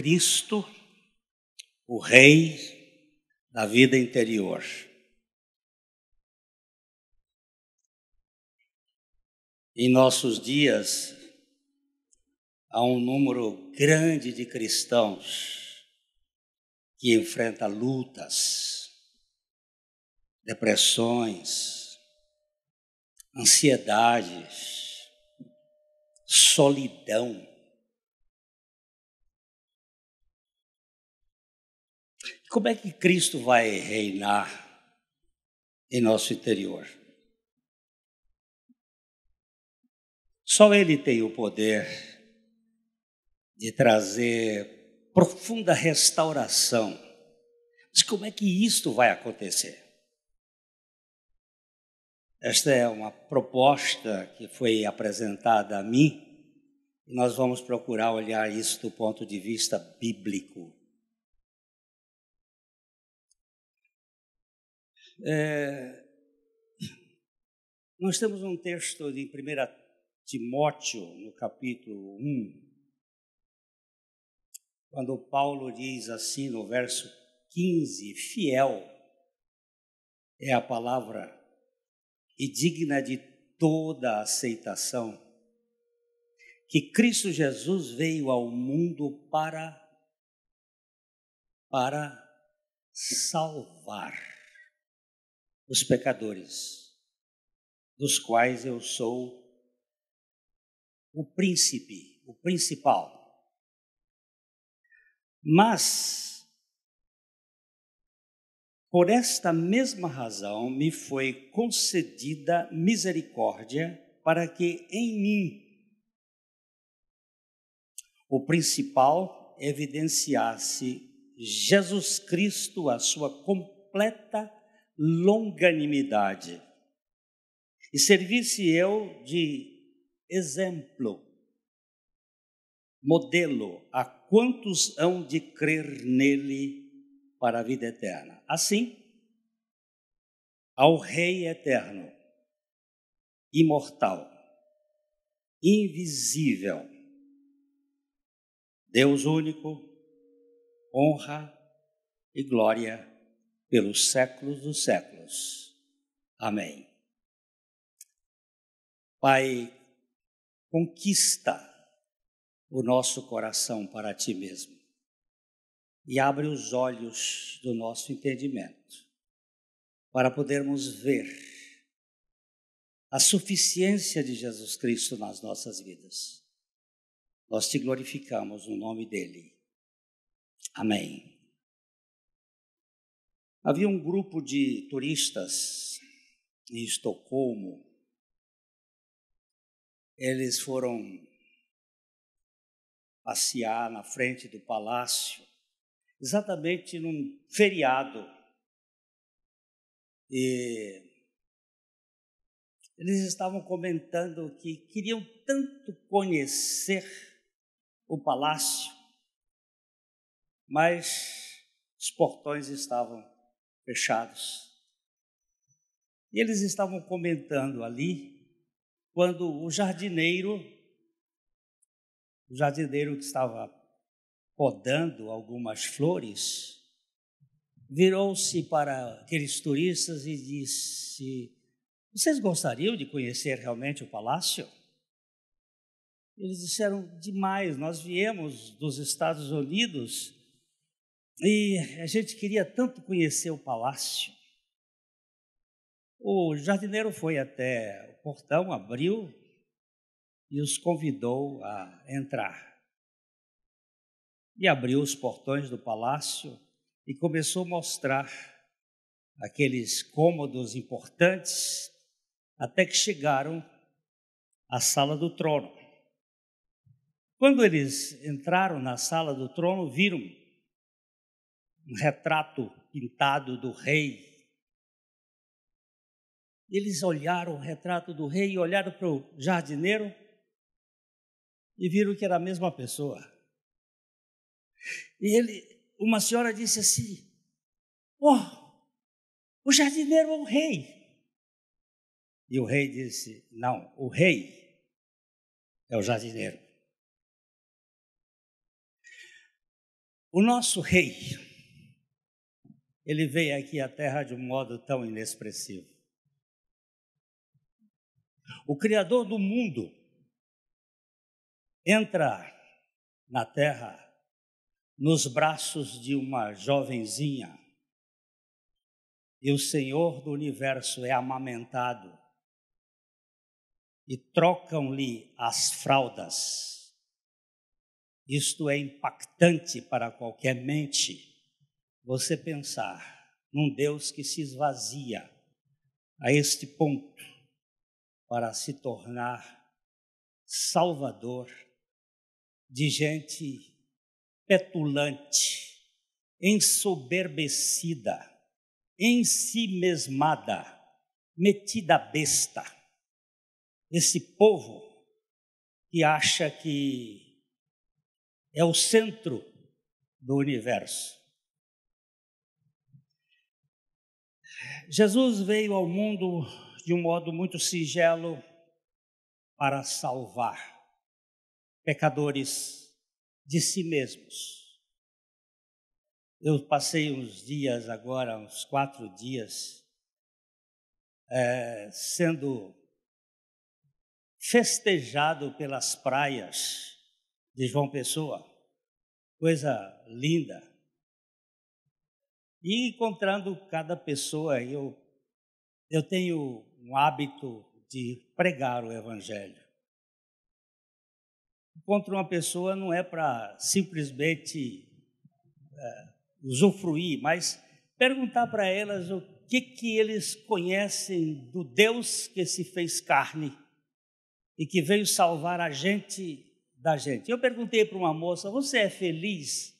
Cristo, o Rei da vida interior. Em nossos dias, há um número grande de cristãos que enfrenta lutas, depressões, ansiedades, solidão, Como é que Cristo vai reinar em nosso interior? Só Ele tem o poder de trazer profunda restauração. Mas como é que isto vai acontecer? Esta é uma proposta que foi apresentada a mim e nós vamos procurar olhar isso do ponto de vista bíblico. É, nós temos um texto de 1 Timóteo, no capítulo 1, quando Paulo diz assim no verso 15: Fiel é a palavra e digna de toda aceitação, que Cristo Jesus veio ao mundo para, para salvar os pecadores, dos quais eu sou o príncipe, o principal. Mas, por esta mesma razão me foi concedida misericórdia para que em mim o principal evidenciasse Jesus Cristo, a sua completa longanimidade. E servir-se eu de exemplo, modelo a quantos hão de crer nele para a vida eterna. Assim, ao Rei eterno, imortal, invisível, Deus único, honra e glória pelos séculos dos séculos. Amém. Pai, conquista o nosso coração para ti mesmo e abre os olhos do nosso entendimento para podermos ver a suficiência de Jesus Cristo nas nossas vidas. Nós te glorificamos no nome dele. Amém. Havia um grupo de turistas em Estocolmo. Eles foram passear na frente do palácio, exatamente num feriado. E eles estavam comentando que queriam tanto conhecer o palácio, mas os portões estavam fechados. E eles estavam comentando ali quando o jardineiro, o jardineiro que estava podando algumas flores, virou-se para aqueles turistas e disse: Vocês gostariam de conhecer realmente o palácio? Eles disseram: Demais, nós viemos dos Estados Unidos e a gente queria tanto conhecer o palácio. O jardineiro foi até o portão, abriu e os convidou a entrar. E abriu os portões do palácio e começou a mostrar aqueles cômodos importantes, até que chegaram à sala do trono. Quando eles entraram na sala do trono, viram um retrato pintado do rei. Eles olharam o retrato do rei e olharam para o jardineiro e viram que era a mesma pessoa. E ele, uma senhora disse assim: Oh, o jardineiro é o rei. E o rei disse: Não, o rei é o jardineiro. O nosso rei ele veio aqui à terra de um modo tão inexpressivo. O Criador do mundo entra na terra nos braços de uma jovenzinha e o Senhor do universo é amamentado e trocam-lhe as fraldas. Isto é impactante para qualquer mente você pensar num Deus que se esvazia a este ponto para se tornar salvador de gente petulante, ensoberbecida, em si mesmada, metida besta. Esse povo que acha que é o centro do universo. Jesus veio ao mundo de um modo muito singelo para salvar pecadores de si mesmos. Eu passei uns dias agora, uns quatro dias, é, sendo festejado pelas praias de João Pessoa, coisa linda. E encontrando cada pessoa, eu, eu tenho um hábito de pregar o Evangelho. Encontro uma pessoa não é para simplesmente é, usufruir, mas perguntar para elas o que, que eles conhecem do Deus que se fez carne e que veio salvar a gente da gente. Eu perguntei para uma moça: Você é feliz?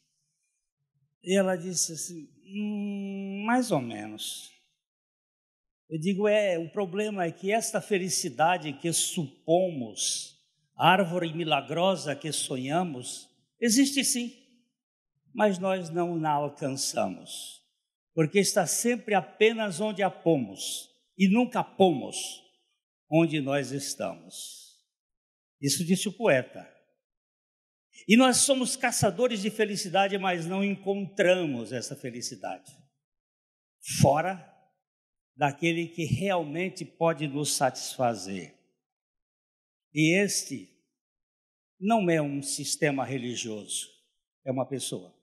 E ela disse assim: Hum, mais ou menos. Eu digo, é, o problema é que esta felicidade que supomos, árvore milagrosa que sonhamos, existe sim, mas nós não a alcançamos, porque está sempre apenas onde a pomos e nunca pomos onde nós estamos. Isso disse o poeta. E nós somos caçadores de felicidade, mas não encontramos essa felicidade fora daquele que realmente pode nos satisfazer. E este não é um sistema religioso, é uma pessoa.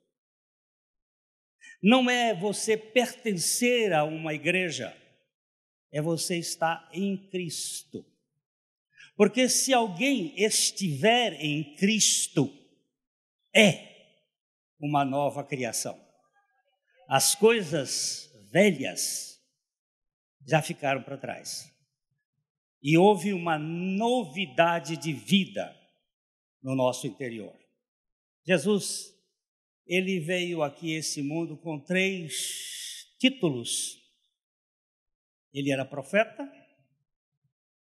Não é você pertencer a uma igreja, é você estar em Cristo. Porque se alguém estiver em Cristo, é uma nova criação. As coisas velhas já ficaram para trás. E houve uma novidade de vida no nosso interior. Jesus, ele veio aqui esse mundo com três títulos. Ele era profeta,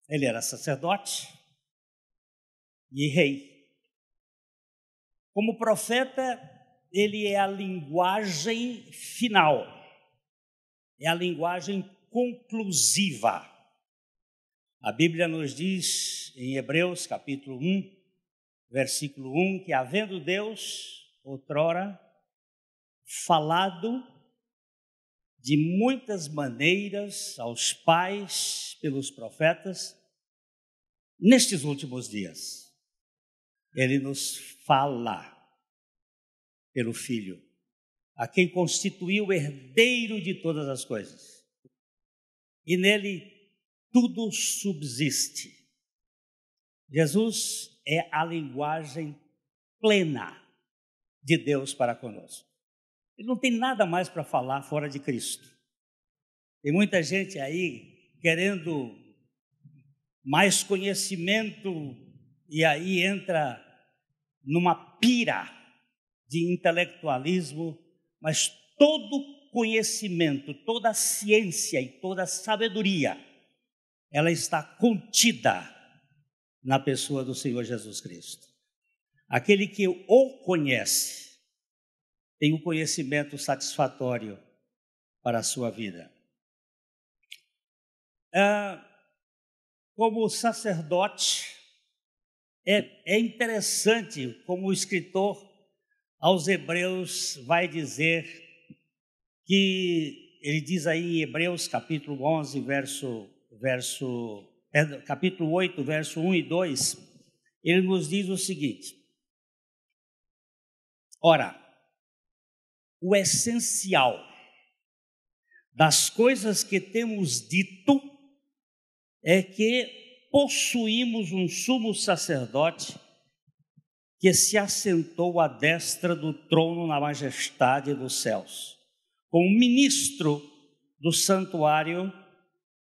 ele era sacerdote e rei. Como profeta, ele é a linguagem final, é a linguagem conclusiva. A Bíblia nos diz em Hebreus capítulo 1, versículo 1, que havendo Deus outrora falado de muitas maneiras aos pais pelos profetas, nestes últimos dias, ele nos fala pelo Filho, a quem constituiu o herdeiro de todas as coisas. E nele tudo subsiste. Jesus é a linguagem plena de Deus para conosco. Ele não tem nada mais para falar fora de Cristo. Tem muita gente aí querendo mais conhecimento e aí entra numa pira de intelectualismo, mas todo conhecimento, toda ciência e toda sabedoria, ela está contida na pessoa do Senhor Jesus Cristo. Aquele que o conhece tem um conhecimento satisfatório para a sua vida. Ah, como sacerdote, é, é interessante como o escritor aos Hebreus vai dizer que, ele diz aí em Hebreus capítulo 11, verso, verso, é, capítulo 8, verso 1 e 2, ele nos diz o seguinte: Ora, o essencial das coisas que temos dito é que possuímos um sumo sacerdote que se assentou à destra do trono na majestade dos céus, como ministro do santuário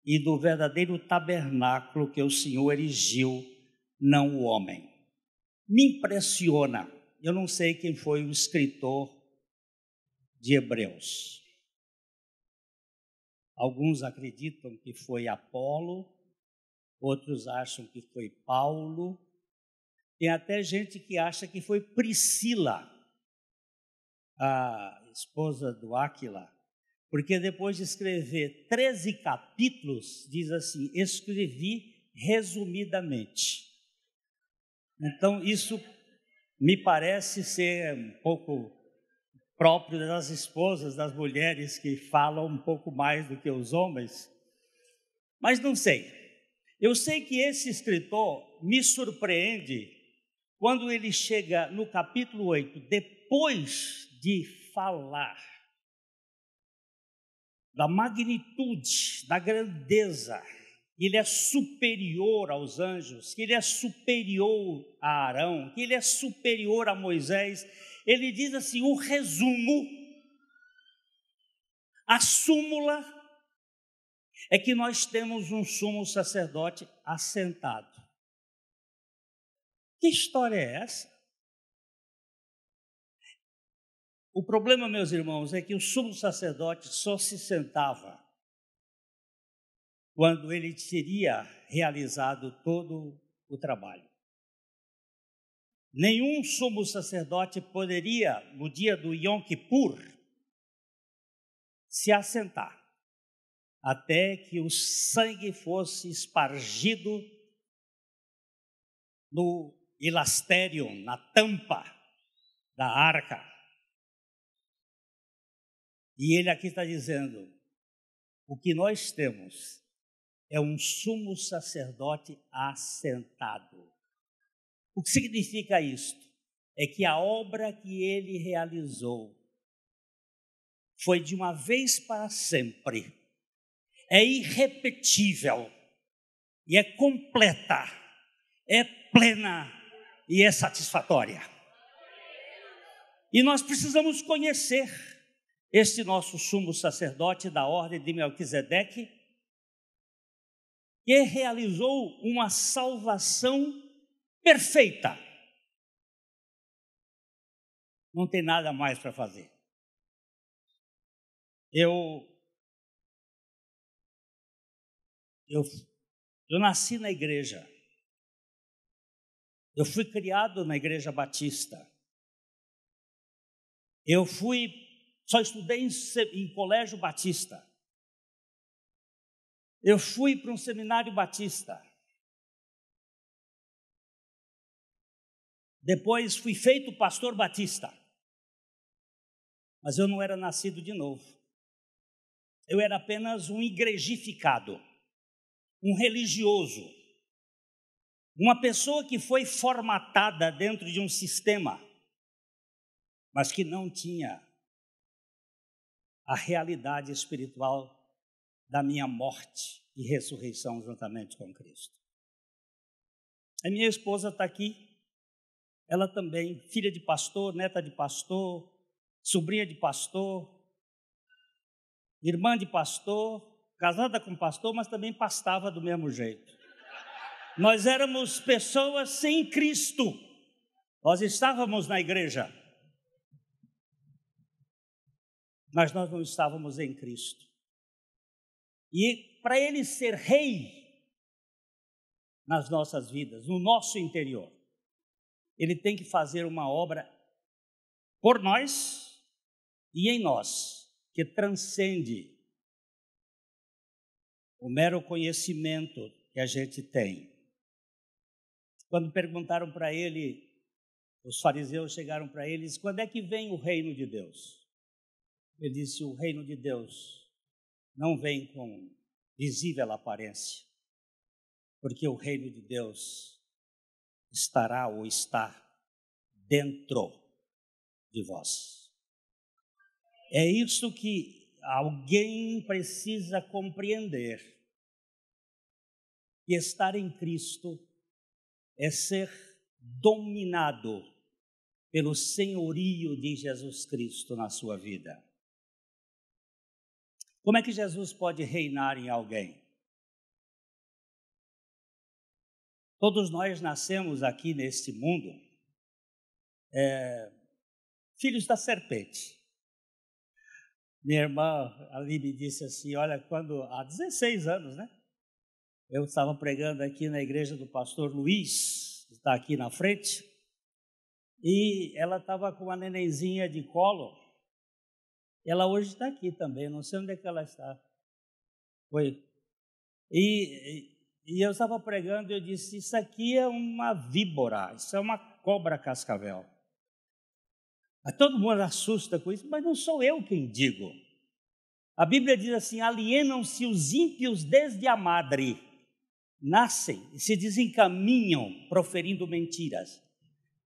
e do verdadeiro tabernáculo que o Senhor erigiu, não o homem. Me impressiona, eu não sei quem foi o escritor de Hebreus. Alguns acreditam que foi Apolo, outros acham que foi Paulo, tem até gente que acha que foi Priscila, a esposa do Áquila, porque depois de escrever 13 capítulos, diz assim: escrevi resumidamente. Então, isso me parece ser um pouco próprio das esposas, das mulheres que falam um pouco mais do que os homens, mas não sei. Eu sei que esse escritor me surpreende quando ele chega no capítulo 8, depois de falar da magnitude, da grandeza, que ele é superior aos anjos, que ele é superior a Arão, que ele é superior a Moisés. Ele diz assim: o resumo, a súmula é que nós temos um sumo sacerdote assentado. Que história é essa? O problema, meus irmãos, é que o sumo sacerdote só se sentava quando ele seria realizado todo o trabalho. Nenhum sumo sacerdote poderia, no dia do Yom Kippur, se assentar até que o sangue fosse espargido no ilastério, na tampa da arca. E ele aqui está dizendo: o que nós temos é um sumo sacerdote assentado. O que significa isto? É que a obra que ele realizou foi de uma vez para sempre é irrepetível e é completa, é plena e é satisfatória. E nós precisamos conhecer este nosso sumo sacerdote da ordem de Melquisedeque, que realizou uma salvação perfeita. Não tem nada mais para fazer. Eu Eu, eu nasci na igreja. Eu fui criado na igreja batista. Eu fui, só estudei em, em colégio batista. Eu fui para um seminário batista. Depois fui feito pastor batista. Mas eu não era nascido de novo. Eu era apenas um igrejificado um religioso, uma pessoa que foi formatada dentro de um sistema, mas que não tinha a realidade espiritual da minha morte e ressurreição juntamente com Cristo. A minha esposa está aqui, ela também, filha de pastor, neta de pastor, sobrinha de pastor, irmã de pastor, casada com pastor, mas também pastava do mesmo jeito. Nós éramos pessoas sem Cristo. Nós estávamos na igreja, mas nós não estávamos em Cristo. E para ele ser rei nas nossas vidas, no nosso interior, ele tem que fazer uma obra por nós e em nós, que transcende o mero conhecimento que a gente tem. Quando perguntaram para ele, os fariseus chegaram para ele e disse: Quando é que vem o reino de Deus? Ele disse: O reino de Deus não vem com visível aparência, porque o reino de Deus estará ou está dentro de vós. É isso que Alguém precisa compreender que estar em Cristo é ser dominado pelo senhorio de Jesus Cristo na sua vida. Como é que Jesus pode reinar em alguém? Todos nós nascemos aqui neste mundo é, filhos da serpente. Minha irmã ali me disse assim: Olha, quando há 16 anos, né? Eu estava pregando aqui na igreja do pastor Luiz, que está aqui na frente, e ela estava com uma nenenzinha de colo. Ela hoje está aqui também, não sei onde é que ela está. Foi. E, e eu estava pregando e eu disse: Isso aqui é uma víbora, isso é uma cobra cascavel. A todo mundo assusta com isso, mas não sou eu quem digo. A Bíblia diz assim: alienam-se os ímpios desde a madre, nascem e se desencaminham proferindo mentiras.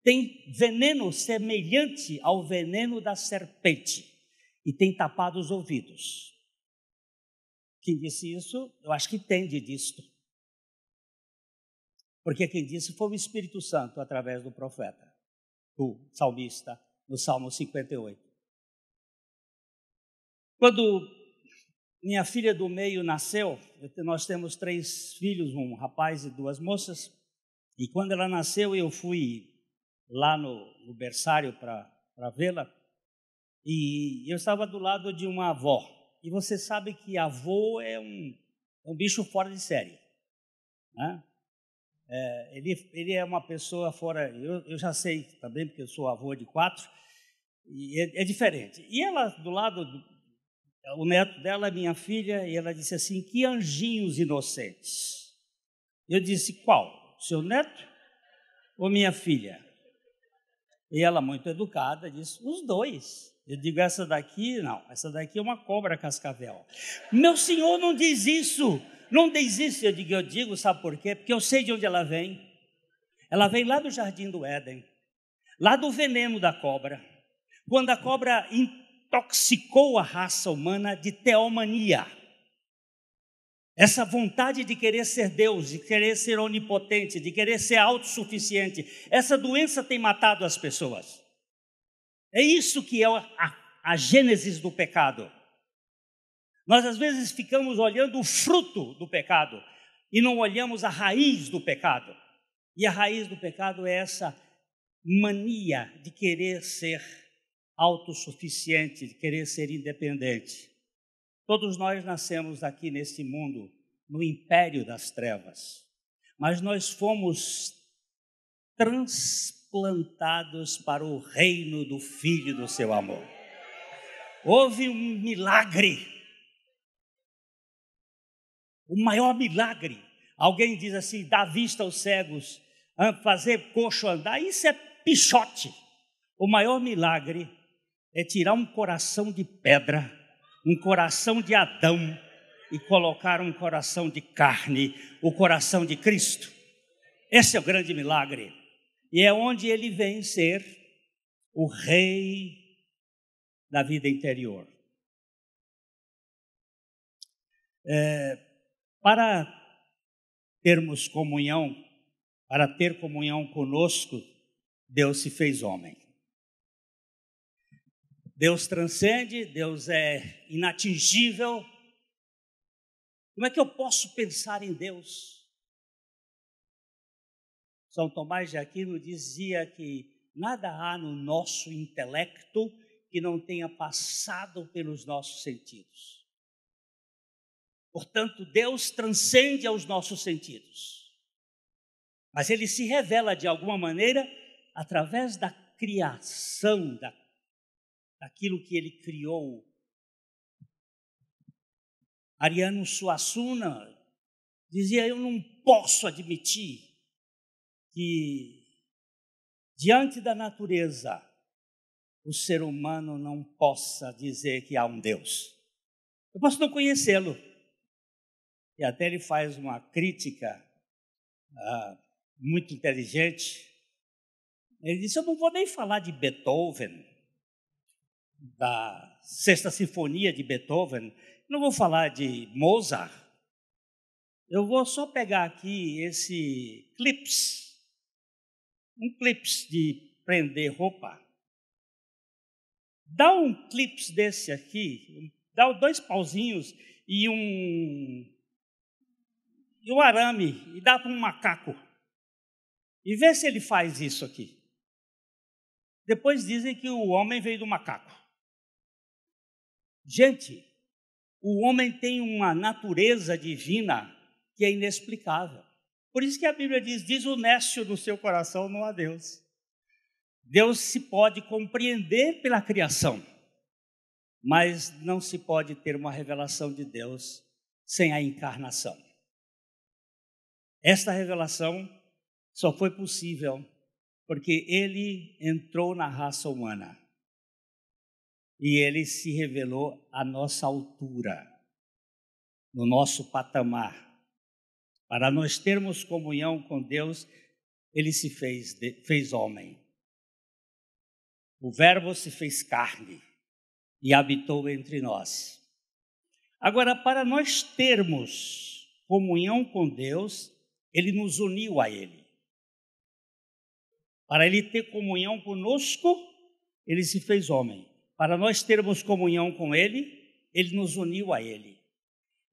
Tem veneno semelhante ao veneno da serpente e tem tapado os ouvidos. Quem disse isso, eu acho que entende disto. Porque quem disse foi o Espírito Santo através do profeta, do salmista, no Salmo 58. Quando minha filha do meio nasceu, nós temos três filhos, um rapaz e duas moças, e quando ela nasceu eu fui lá no, no berçário para vê-la, e eu estava do lado de uma avó, e você sabe que avô é um, é um bicho fora de série. Né? É, ele, ele é uma pessoa fora. Eu, eu já sei também, porque eu sou avô de quatro, e é, é diferente. E ela, do lado, do, o neto dela é minha filha, e ela disse assim: Que anjinhos inocentes. Eu disse: Qual? Seu neto ou minha filha? E ela, muito educada, disse: Os dois. Eu digo, essa daqui, não, essa daqui é uma cobra cascavel. Meu senhor não diz isso. Não desista de que eu digo, sabe por quê? Porque eu sei de onde ela vem. Ela vem lá do jardim do Éden, lá do veneno da cobra. Quando a cobra intoxicou a raça humana de teomania. Essa vontade de querer ser Deus, de querer ser onipotente, de querer ser autossuficiente, essa doença tem matado as pessoas. É isso que é a, a, a gênesis do pecado. Nós às vezes ficamos olhando o fruto do pecado e não olhamos a raiz do pecado. E a raiz do pecado é essa mania de querer ser autossuficiente, de querer ser independente. Todos nós nascemos aqui neste mundo, no império das trevas, mas nós fomos transplantados para o reino do Filho do seu amor. Houve um milagre o maior milagre. Alguém diz assim: dar vista aos cegos, fazer coxo andar, isso é pichote. O maior milagre é tirar um coração de pedra, um coração de Adão, e colocar um coração de carne, o coração de Cristo. Esse é o grande milagre. E é onde ele vem ser o rei da vida interior. É, para termos comunhão, para ter comunhão conosco, Deus se fez homem. Deus transcende, Deus é inatingível. Como é que eu posso pensar em Deus? São Tomás de Aquino dizia que nada há no nosso intelecto que não tenha passado pelos nossos sentidos. Portanto, Deus transcende aos nossos sentidos. Mas ele se revela de alguma maneira através da criação, da, daquilo que ele criou. Ariano Suassuna dizia: Eu não posso admitir que, diante da natureza, o ser humano não possa dizer que há um Deus. Eu posso não conhecê-lo, e até ele faz uma crítica ah, muito inteligente. Ele disse: Eu não vou nem falar de Beethoven, da Sexta Sinfonia de Beethoven, não vou falar de Mozart. Eu vou só pegar aqui esse clips, um clips de prender roupa. Dá um clips desse aqui, dá dois pauzinhos e um e o arame e dá para um macaco. E vê se ele faz isso aqui. Depois dizem que o homem veio do macaco. Gente, o homem tem uma natureza divina que é inexplicável. Por isso que a Bíblia diz: diz o no seu coração, não há Deus. Deus se pode compreender pela criação, mas não se pode ter uma revelação de Deus sem a encarnação. Esta revelação só foi possível porque ele entrou na raça humana e ele se revelou à nossa altura, no nosso patamar. Para nós termos comunhão com Deus, ele se fez, fez homem. O Verbo se fez carne e habitou entre nós. Agora, para nós termos comunhão com Deus, ele nos uniu a Ele. Para Ele ter comunhão conosco, Ele se fez homem. Para nós termos comunhão com Ele, Ele nos uniu a Ele.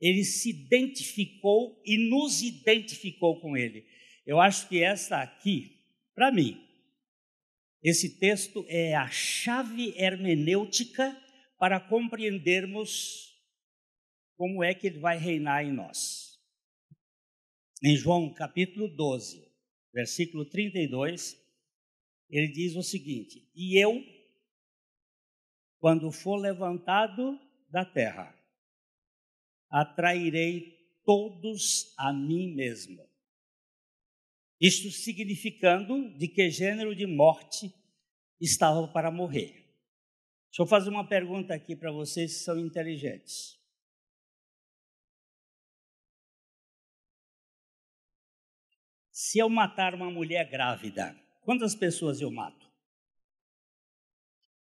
Ele se identificou e nos identificou com Ele. Eu acho que essa aqui, para mim, esse texto é a chave hermenêutica para compreendermos como é que Ele vai reinar em nós em João capítulo 12, versículo 32, ele diz o seguinte: E eu, quando for levantado da terra, atrairei todos a mim mesmo. Isto significando de que gênero de morte estava para morrer. Deixa eu fazer uma pergunta aqui para vocês que são inteligentes. Se eu matar uma mulher grávida, quantas pessoas eu mato?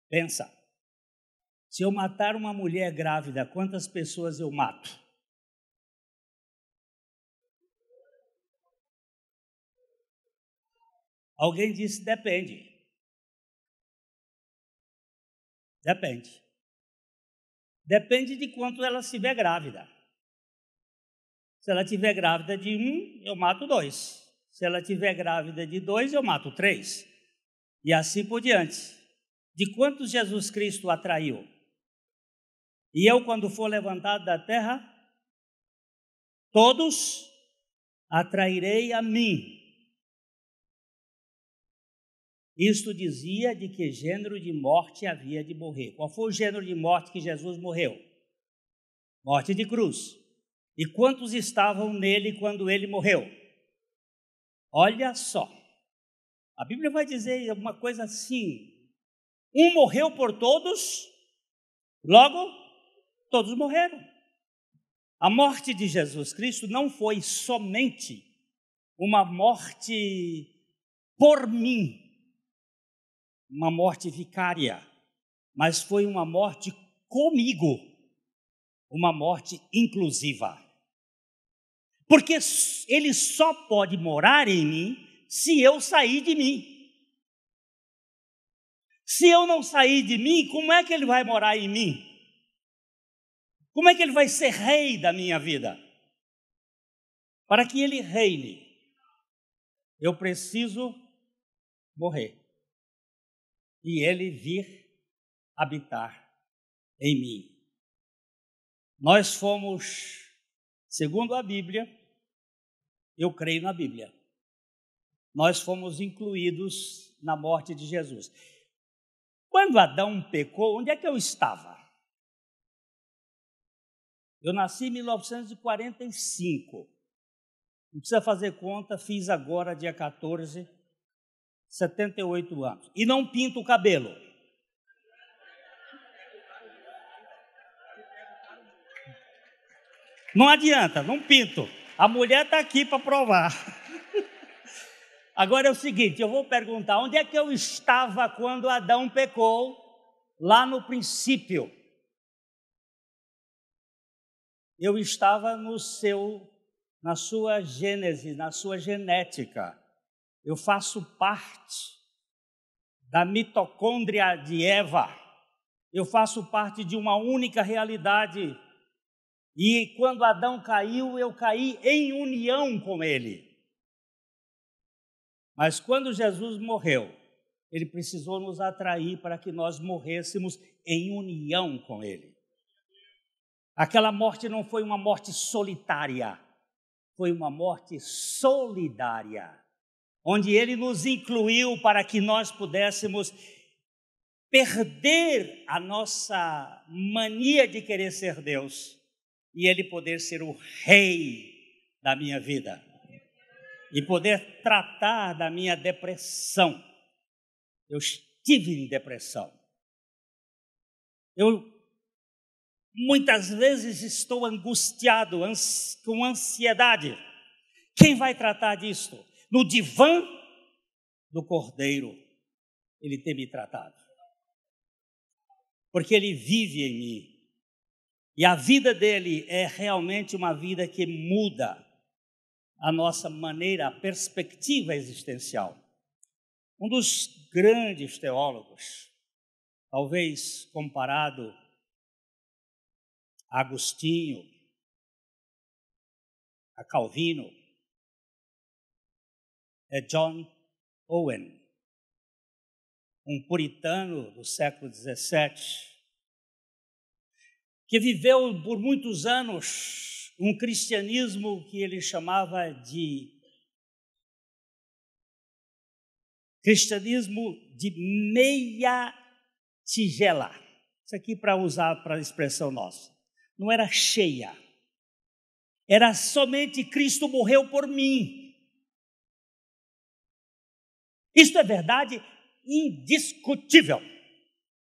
Pensa. Se eu matar uma mulher grávida, quantas pessoas eu mato? Alguém disse: depende. Depende. Depende de quanto ela estiver grávida. Se ela estiver grávida de um, eu mato dois. Se ela tiver grávida de dois, eu mato três. E assim por diante. De quantos Jesus Cristo atraiu? E eu, quando for levantado da terra, todos atrairei a mim. Isto dizia de que gênero de morte havia de morrer. Qual foi o gênero de morte que Jesus morreu? Morte de cruz. E quantos estavam nele quando ele morreu? Olha só. A Bíblia vai dizer alguma coisa assim: um morreu por todos, logo todos morreram. A morte de Jesus Cristo não foi somente uma morte por mim, uma morte vicária, mas foi uma morte comigo, uma morte inclusiva. Porque ele só pode morar em mim se eu sair de mim. Se eu não sair de mim, como é que ele vai morar em mim? Como é que ele vai ser rei da minha vida? Para que ele reine, eu preciso morrer e ele vir habitar em mim. Nós fomos, segundo a Bíblia, eu creio na Bíblia. Nós fomos incluídos na morte de Jesus. Quando Adão pecou, onde é que eu estava? Eu nasci em 1945. Não precisa fazer conta, fiz agora, dia 14, 78 anos. E não pinto o cabelo. Não adianta, não pinto. A mulher está aqui para provar. Agora é o seguinte, eu vou perguntar, onde é que eu estava quando Adão pecou? Lá no princípio. Eu estava no seu na sua gênese, na sua genética. Eu faço parte da mitocôndria de Eva. Eu faço parte de uma única realidade e quando Adão caiu, eu caí em união com ele. Mas quando Jesus morreu, ele precisou nos atrair para que nós morrêssemos em união com ele. Aquela morte não foi uma morte solitária, foi uma morte solidária, onde ele nos incluiu para que nós pudéssemos perder a nossa mania de querer ser Deus e ele poder ser o rei da minha vida e poder tratar da minha depressão. Eu estive em depressão. Eu muitas vezes estou angustiado, com ansiedade. Quem vai tratar disto? No divã do Cordeiro, ele tem me tratado. Porque ele vive em mim. E a vida dele é realmente uma vida que muda a nossa maneira, a perspectiva existencial. Um dos grandes teólogos, talvez comparado a Agostinho, a Calvino, é John Owen, um puritano do século XVII, que viveu por muitos anos um cristianismo que ele chamava de cristianismo de meia tigela. Isso aqui para usar para a expressão nossa. Não era cheia. Era somente Cristo morreu por mim. Isto é verdade indiscutível,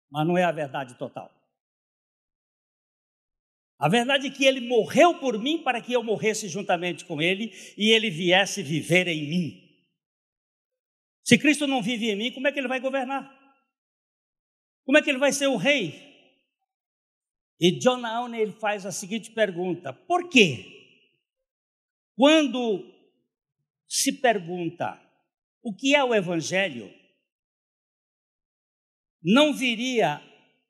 mas não é a verdade total. A verdade é que ele morreu por mim para que eu morresse juntamente com ele e ele viesse viver em mim. Se Cristo não vive em mim, como é que ele vai governar? Como é que ele vai ser o rei? E John Allen ele faz a seguinte pergunta: por quê? Quando se pergunta o que é o Evangelho, não viria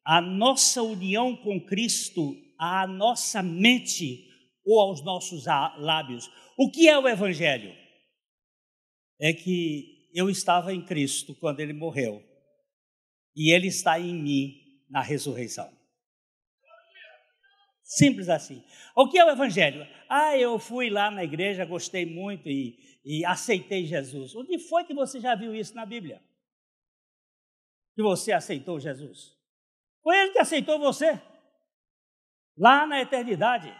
a nossa união com Cristo à nossa mente ou aos nossos lábios. O que é o Evangelho? É que eu estava em Cristo quando ele morreu, e ele está em mim na ressurreição. Simples assim. O que é o Evangelho? Ah, eu fui lá na igreja, gostei muito e, e aceitei Jesus. Onde foi que você já viu isso na Bíblia? Que você aceitou Jesus? Foi ele que aceitou você lá na eternidade.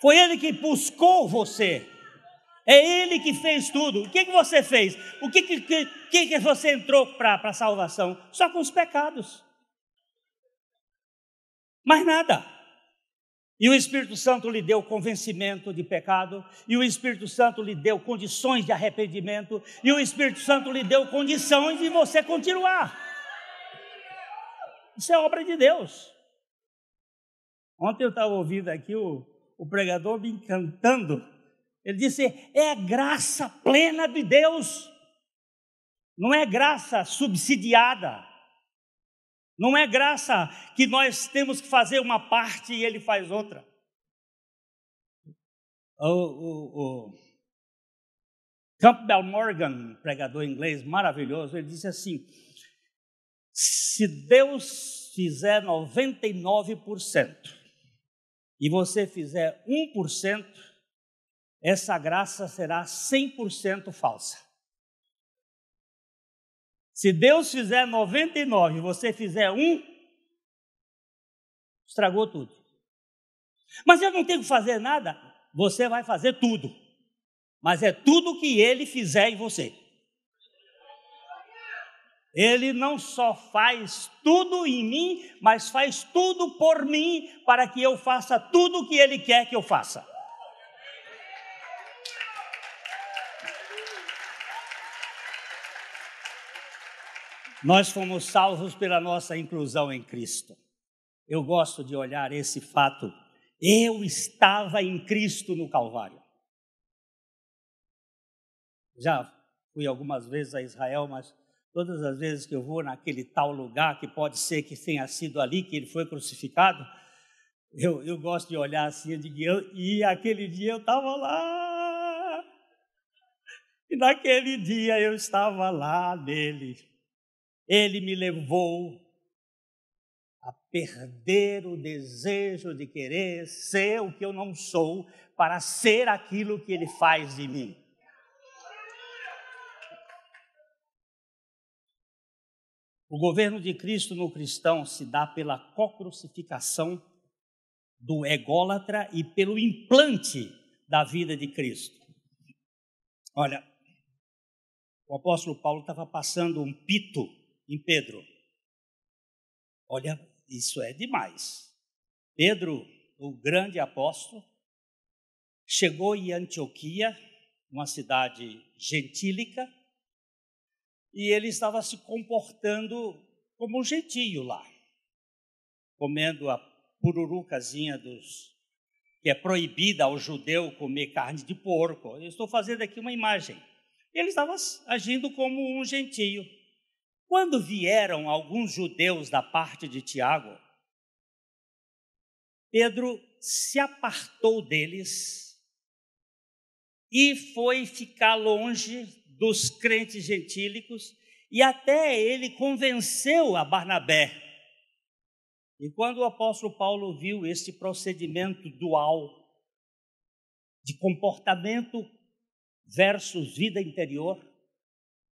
Foi Ele que buscou você. É Ele que fez tudo. O que, que você fez? O que, que, que, que você entrou para a salvação? Só com os pecados. Mais nada. E o Espírito Santo lhe deu convencimento de pecado, e o Espírito Santo lhe deu condições de arrependimento, e o Espírito Santo lhe deu condições de você continuar. Isso é obra de Deus. Ontem eu estava ouvindo aqui o, o pregador me encantando. Ele disse: é a graça plena de Deus, não é graça subsidiada, não é graça que nós temos que fazer uma parte e ele faz outra. O, o, o Campbell Morgan, pregador inglês maravilhoso, ele disse assim: se Deus fizer 99%, e você fizer 1%, essa graça será 100% falsa. Se Deus fizer 99 e você fizer 1, estragou tudo. Mas eu não tenho que fazer nada? Você vai fazer tudo. Mas é tudo que ele fizer em você. Ele não só faz tudo em mim, mas faz tudo por mim, para que eu faça tudo o que Ele quer que eu faça. Nós fomos salvos pela nossa inclusão em Cristo. Eu gosto de olhar esse fato. Eu estava em Cristo no Calvário. Já fui algumas vezes a Israel, mas Todas as vezes que eu vou naquele tal lugar, que pode ser que tenha sido ali que ele foi crucificado, eu, eu gosto de olhar assim, eu digo, eu, e aquele dia eu estava lá. E naquele dia eu estava lá nele. Ele me levou a perder o desejo de querer ser o que eu não sou, para ser aquilo que ele faz de mim. O governo de Cristo no cristão se dá pela crucificação do ególatra e pelo implante da vida de Cristo. Olha, o apóstolo Paulo estava passando um pito em Pedro. Olha, isso é demais. Pedro, o grande apóstolo, chegou em Antioquia, uma cidade gentílica, e ele estava se comportando como um gentio lá, comendo a pururucazinha dos que é proibida ao judeu comer carne de porco. Eu estou fazendo aqui uma imagem. Ele estava agindo como um gentio. Quando vieram alguns judeus da parte de Tiago, Pedro se apartou deles e foi ficar longe dos crentes gentílicos e até ele convenceu a Barnabé. E quando o apóstolo Paulo viu esse procedimento dual de comportamento versus vida interior,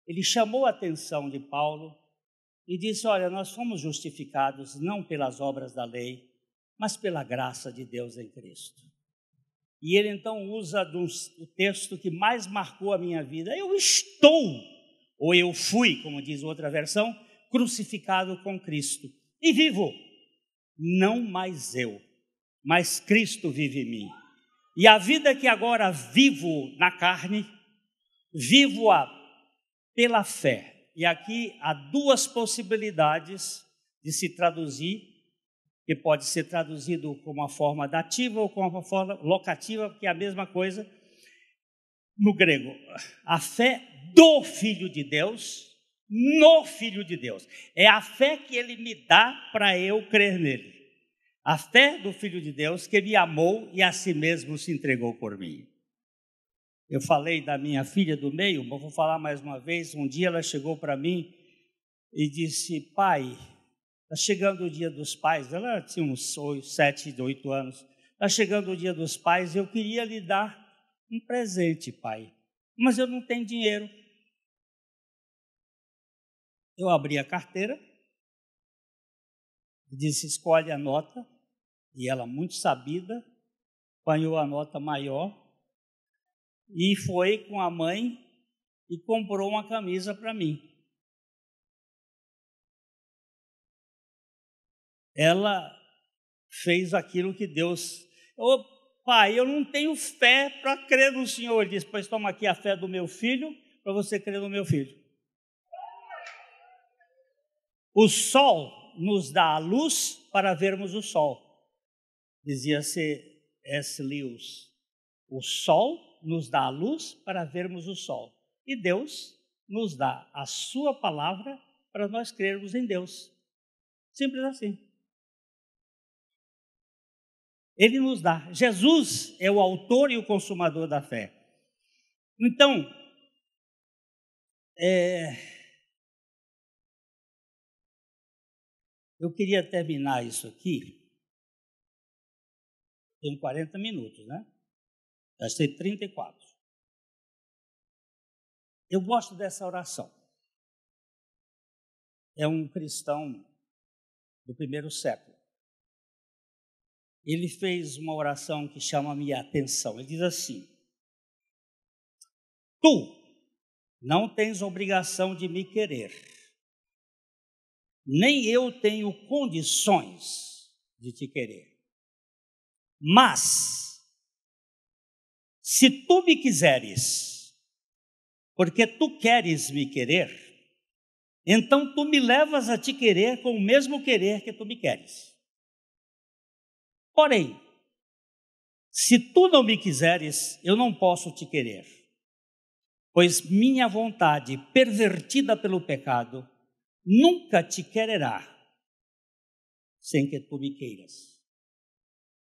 ele chamou a atenção de Paulo e disse: Olha, nós fomos justificados não pelas obras da lei, mas pela graça de Deus em Cristo. E ele então usa dos, o texto que mais marcou a minha vida. Eu estou, ou eu fui, como diz outra versão, crucificado com Cristo. E vivo, não mais eu, mas Cristo vive em mim. E a vida que agora vivo na carne, vivo-a pela fé. E aqui há duas possibilidades de se traduzir que pode ser traduzido como a forma dativa ou como a forma locativa, que é a mesma coisa no grego. A fé do Filho de Deus, no Filho de Deus. É a fé que ele me dá para eu crer nele. A fé do Filho de Deus que me amou e a si mesmo se entregou por mim. Eu falei da minha filha do meio, mas vou falar mais uma vez. Um dia ela chegou para mim e disse: Pai, Está chegando o dia dos pais, ela tinha uns sete 7, 8 anos. Está chegando o dia dos pais, eu queria lhe dar um presente, pai, mas eu não tenho dinheiro. Eu abri a carteira, disse: escolhe a nota, e ela, muito sabida, apanhou a nota maior e foi com a mãe e comprou uma camisa para mim. ela fez aquilo que Deus. Ô pai, eu não tenho fé para crer no Senhor. Ele disse: Pois toma aqui a fé do meu filho, para você crer no meu filho. O sol nos dá a luz para vermos o sol. Dizia C. S. Lewis. O sol nos dá a luz para vermos o sol. E Deus nos dá a sua palavra para nós crermos em Deus. Simples assim. Ele nos dá. Jesus é o autor e o consumador da fé. Então, é... eu queria terminar isso aqui. Tem 40 minutos, né? ser 34. Eu gosto dessa oração. É um cristão do primeiro século ele fez uma oração que chama a minha atenção. Ele diz assim: Tu não tens obrigação de me querer, nem eu tenho condições de te querer. Mas, se tu me quiseres, porque tu queres me querer, então tu me levas a te querer com o mesmo querer que tu me queres. Porém, se tu não me quiseres, eu não posso te querer, pois minha vontade, pervertida pelo pecado, nunca te quererá, sem que tu me queiras.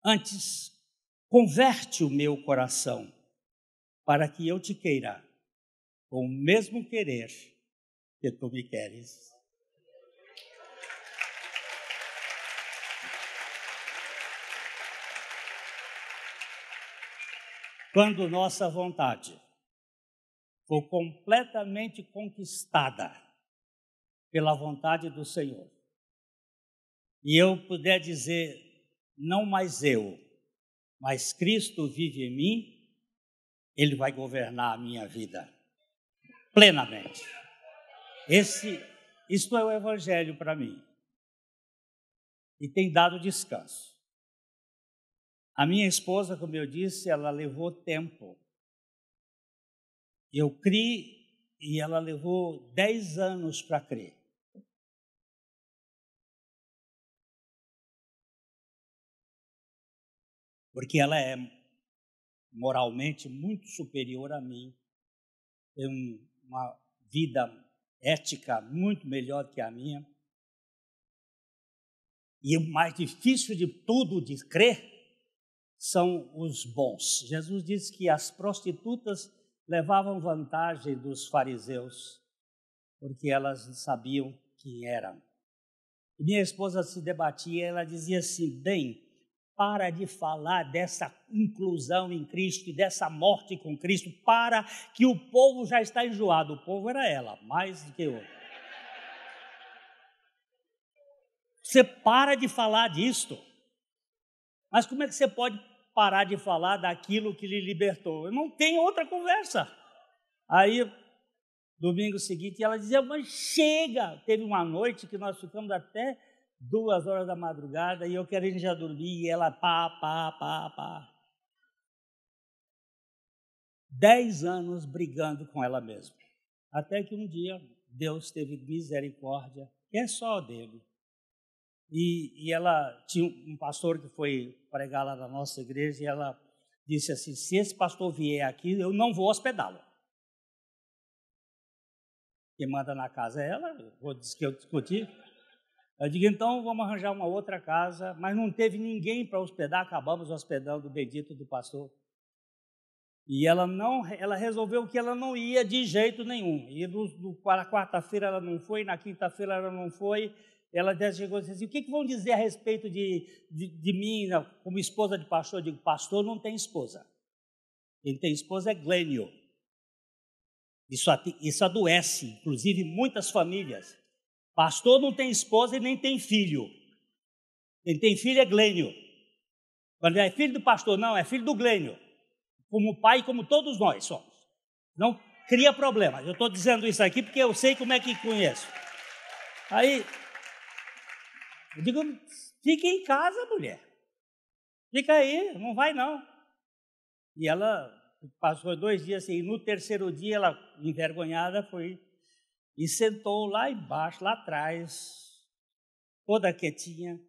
Antes, converte o meu coração, para que eu te queira, com o mesmo querer que tu me queres. quando nossa vontade for completamente conquistada pela vontade do Senhor, e eu puder dizer, não mais eu, mas Cristo vive em mim, Ele vai governar a minha vida plenamente. Esse, isto é o Evangelho para mim. E tem dado descanso. A minha esposa, como eu disse, ela levou tempo. Eu criei e ela levou dez anos para crer. Porque ela é moralmente muito superior a mim, tem uma vida ética muito melhor que a minha. E o mais difícil de tudo de crer são os bons. Jesus disse que as prostitutas levavam vantagem dos fariseus, porque elas sabiam quem eram. E minha esposa se debatia, ela dizia assim: bem, para de falar dessa inclusão em Cristo e dessa morte com Cristo, para que o povo já está enjoado. O povo era ela, mais do que eu. Você para de falar disto. Mas como é que você pode parar de falar daquilo que lhe libertou? Não tem outra conversa. Aí, domingo seguinte, ela dizia, mas chega! Teve uma noite que nós ficamos até duas horas da madrugada e eu querendo já dormir e ela pá, pá, pá, pá. Dez anos brigando com ela mesma. Até que um dia Deus teve misericórdia, que é só dele. E, e ela tinha um pastor que foi pregar lá na nossa igreja e ela disse assim: se esse pastor vier aqui, eu não vou hospedá-lo. Quem manda na casa é ela, vou dizer que eu discuti. Eu digo, então vamos arranjar uma outra casa, mas não teve ninguém para hospedar, acabamos hospedando o bendito do pastor. E ela não, ela resolveu que ela não ia de jeito nenhum. E do, quarta-feira ela não foi, na quinta-feira ela não foi, ela chegou e disse assim, o que, que, vão dizer a respeito de, de, de mim como esposa de pastor? Eu digo, pastor não tem esposa. Ele tem esposa é glênio. Isso, isso adoece, inclusive, muitas famílias. Pastor não tem esposa e nem tem filho. Ele tem filho é glênio. Quando é filho do pastor, não, é filho do glênio. Como pai, como todos nós somos. Não cria problemas. Eu estou dizendo isso aqui porque eu sei como é que conheço. Aí, eu digo, fique em casa, mulher. Fica aí, não vai não. E ela passou dois dias assim, no terceiro dia ela, envergonhada, foi e sentou lá embaixo, lá atrás, toda quietinha.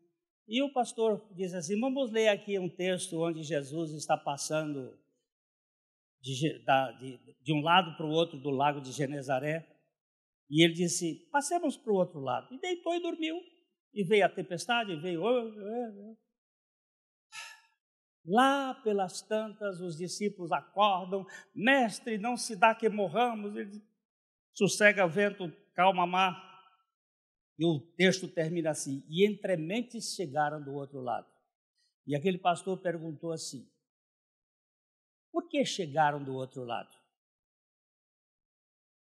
E o pastor diz assim: vamos ler aqui um texto onde Jesus está passando de, da, de, de um lado para o outro do lago de Genezaré. E ele disse: passemos para o outro lado. E deitou e dormiu. E veio a tempestade, e veio. Oh, oh, oh. Lá pelas tantas, os discípulos acordam, mestre, não se dá que morramos. Ele diz, sossega vento, calma a mar. E o texto termina assim: e entrementes chegaram do outro lado. E aquele pastor perguntou assim: por que chegaram do outro lado?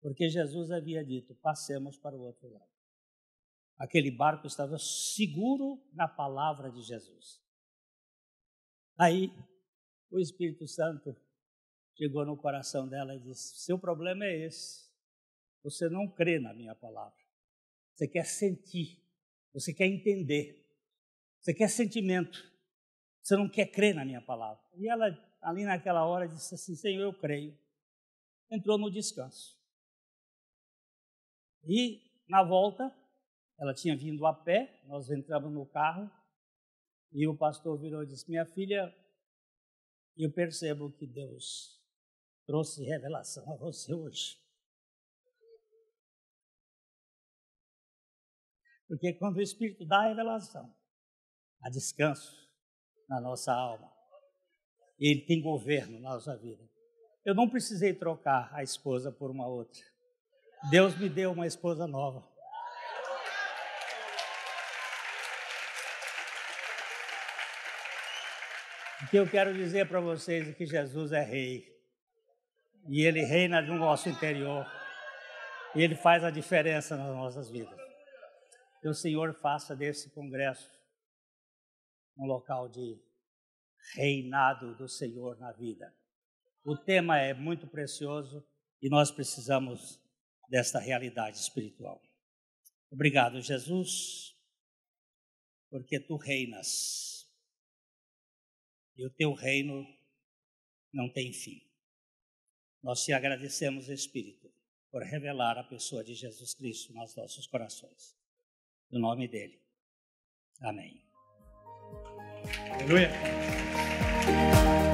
Porque Jesus havia dito: passemos para o outro lado. Aquele barco estava seguro na palavra de Jesus. Aí o Espírito Santo chegou no coração dela e disse: Seu problema é esse. Você não crê na minha palavra. Você quer sentir. Você quer entender. Você quer sentimento. Você não quer crer na minha palavra. E ela, ali naquela hora, disse assim: Senhor, eu creio. Entrou no descanso. E, na volta, ela tinha vindo a pé, nós entramos no carro e o pastor virou e disse: Minha filha, eu percebo que Deus trouxe revelação a você hoje. Porque quando o Espírito dá a revelação, há descanso na nossa alma. Ele tem governo na nossa vida. Eu não precisei trocar a esposa por uma outra. Deus me deu uma esposa nova. O que eu quero dizer para vocês é que Jesus é rei. E ele reina no nosso interior. E ele faz a diferença nas nossas vidas. Que o Senhor faça desse congresso um local de reinado do Senhor na vida. O tema é muito precioso e nós precisamos desta realidade espiritual. Obrigado, Jesus, porque tu reinas e o teu reino não tem fim. Nós te agradecemos, Espírito, por revelar a pessoa de Jesus Cristo nos nossos corações. No nome dele. Amém. Aleluia.